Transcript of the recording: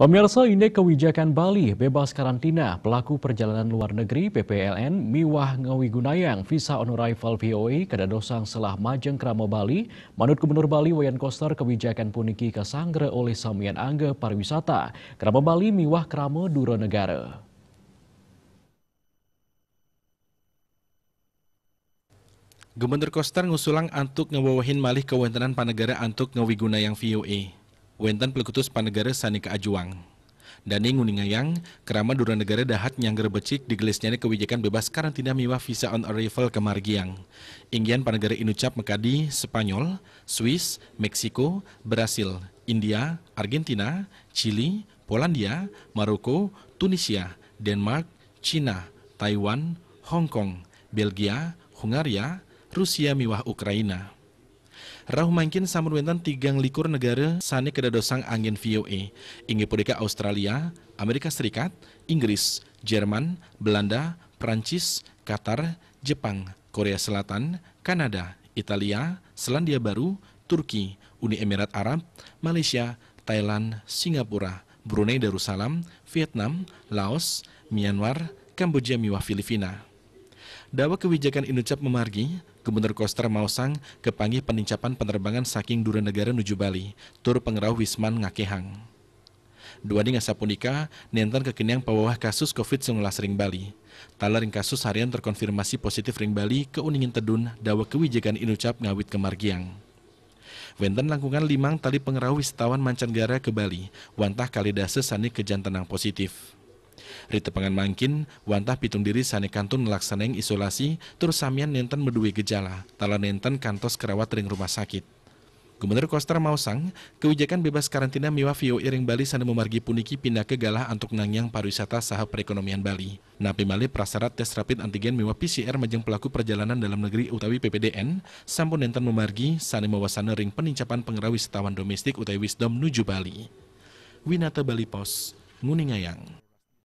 Pemirsa Indeks Kewijakan Bali bebas karantina pelaku perjalanan luar negeri PPLN Miwah Ngawi Gunayang visa on arrival VOA e, kada dosang selah majeng kramo Bali manut Gubernur Bali Wayan Koster kewijakan puniki kasanggre oleh samian Angga pariwisata kramo Bali Miwah kramo duro negara Gubernur Koster ngusulang antuk ngewawahin malih kewentenan panegara antuk ngewiguna yang VOA. E wenten Pelukutus panegara sanika ajuang. Dani nguningayang, kerama dura negara dahat nyangger becik digelisnya kebijakan bebas karantina miwa visa on arrival ke Margiang. Inggian panegara inucap mekadi Spanyol, Swiss, Meksiko, Brasil, India, Argentina, Chili, Polandia, Maroko, Tunisia, Denmark, China, Taiwan, Hong Kong, Belgia, Hungaria, Rusia miwah Ukraina. Rahu mangkin sampun wonten tigang likur negara sani kedadosang angin VOA. Inggih Australia, Amerika Serikat, Inggris, Jerman, Belanda, Prancis, Qatar, Jepang, Korea Selatan, Kanada, Italia, Selandia Baru, Turki, Uni Emirat Arab, Malaysia, Thailand, Singapura, Brunei Darussalam, Vietnam, Laos, Myanmar, Kamboja, Miwa, Filipina. Dawa kebijakan Indocap memargi, Gubernur Koster Mausang kepangi penincapan penerbangan saking Dura Negara nuju Bali, tur pengerau Wisman Ngakehang. Dua di ngasa punika, nenten kekiniang pawawah kasus COVID-19 ring Bali. Talar ring kasus harian terkonfirmasi positif ring Bali ke Uningin tedun dawa kebijakan inucap ngawit kemargiang. Wenten langkungan limang tali pengerau wisatawan mancanegara ke Bali, wantah kalidase sani kejantenang positif. Rita mangkin, wantah pitung diri sane kantun melaksanakan isolasi, terus samian nenten medui gejala, tala nenten kantos kerawat ring rumah sakit. Gubernur Koster Mausang, kebijakan bebas karantina Vio iring Bali sana memargi puniki pindah ke galah untuk nangyang pariwisata sahab perekonomian Bali. Napi mali prasarat tes rapid antigen miwa PCR majeng pelaku perjalanan dalam negeri utawi PPDN, sampun enten memargi sana mewasana ring penincapan pengerah wisatawan domestik utawi wisdom nuju Bali. Winata Bali Pos, Nguningayang.